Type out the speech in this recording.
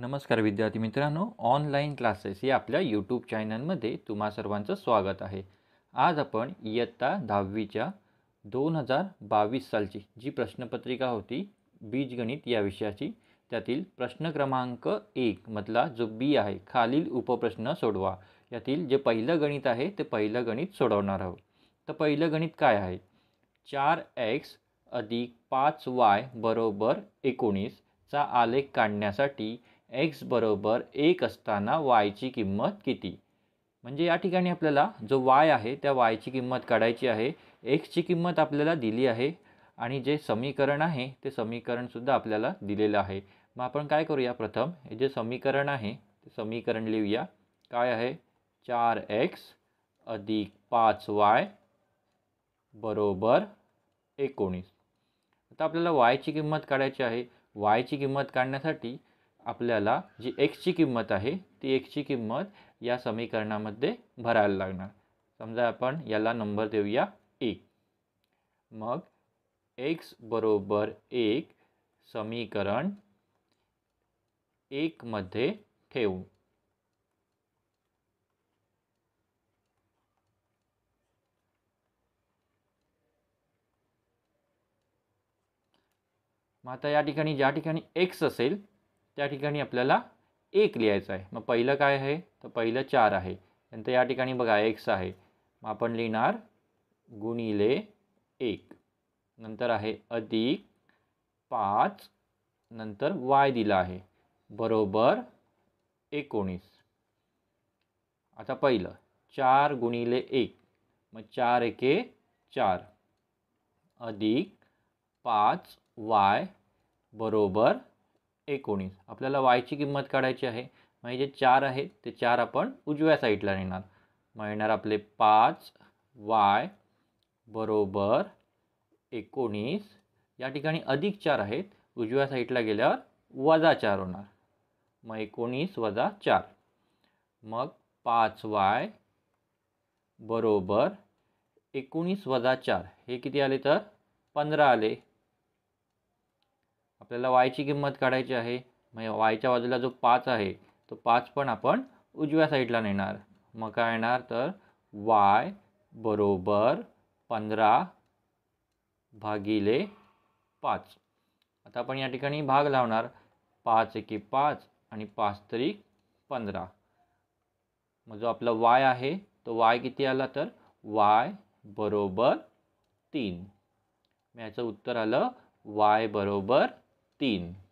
नमस्कार विद्यार्थी मित्रांनो ऑनलाईन क्लासेस या आपल्या यूट्यूब चॅनलमध्ये तुम्हा सर्वांचं स्वागत आहे आज आपण इयत्ता दहावीच्या दोन हजार बावीस सालची जी प्रश्नपत्रिका होती बीजगणित या विषयाची त्यातील प्रश्न क्रमांक एक मधला जो बी आहे खालील उपप्रश्न सोडवा यातील जे पहिलं गणित आहे ते पहिलं गणित सोडवणार आहोत तर पहिलं गणित काय आहे चार एक्स अधिक पाच वाय बरोबर एकोणीसचा आलेख काढण्यासाठी एक्स बरोबर एक असताना वायची किंमत किती म्हणजे या ठिकाणी आपल्याला जो वाय आहे त्या वायची किंमत काढायची आहे एक्सची किंमत आपल्याला दिली आहे आणि जे समीकरण आहे ते समीकरणसुद्धा आपल्याला दिलेलं आहे मग आपण काय करूया प्रथम हे जे समीकरण आहे ते समीकरण लिहूया काय आहे चार एक्स अधिक पाच वाय बरोबर एकोणीस आता आपल्याला वायची किंमत काढायची आहे वायची किंमत काढण्यासाठी आपल्याला जी एक्सची किंमत आहे ती एक्सची किंमत या समीकरणामध्ये भरायला लागणार समजा आपण याला नंबर देऊया एक मग एक्स बरोबर एक समीकरण एकमध्ये ठेवू मग आता या ठिकाणी ज्या ठिकाणी एक्स असेल त्या ठिकाणी आपल्याला एक लिहायचं आहे मग पहिलं काय आहे तर पहिलं चार आहे नंतर या ठिकाणी बघा एक्स आहे मग आपण लिहिणार गुणिले एक नंतर आहे अधिक पाच नंतर वाय दिला आहे बरोबर एकोणीस आता पहिलं चार गुणिले एक मग चार एके चार अधिक पाच वाय बरोबर एकोणीस आपल्याला वायची किंमत काढायची आहे म्हणजे जे चार आहेत ते चार आपण उजव्या साईडला नेणार मग येणार आपले पाच वाय बरोबर एकोणीस या ठिकाणी अधिक चार आहेत उजव्या साईडला गेल्यावर वजा चार होणार मग एकोणीस वजा चार मग पाच वाय बरोबर एकोणीस वजा चार हे किती आले तर पंधरा आले आपल्याला वायची किंमत काढायची आहे म्हणजे वायच्या बाजूला जो पाच आहे तो पाच पण आपण उजव्या साईडला नेणार मग काय येणार तर वाय बरोबर पंधरा भागिले पाच आता आपण या ठिकाणी भाग लावणार पाच एके पाच आणि पाच तरी पंधरा मग जो आपला वाय आहे तो वाय किती आला तर वाय बरोबर तीन याचं उत्तर आलं वाय बरोबर 15